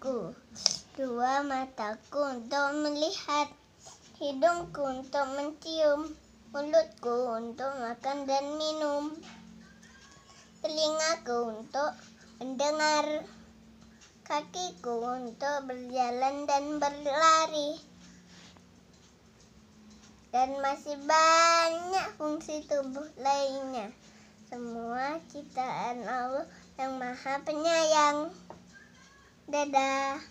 mataku, dua mataku untuk melihat, hidungku untuk mencium, mulutku untuk makan dan minum, telingaku untuk mendengar, kakiku untuk berjalan dan berlari. Dan masih banyak fungsi tubuh lainnya. Semua ciptaan Allah yang Maha Penyayang. Dadah.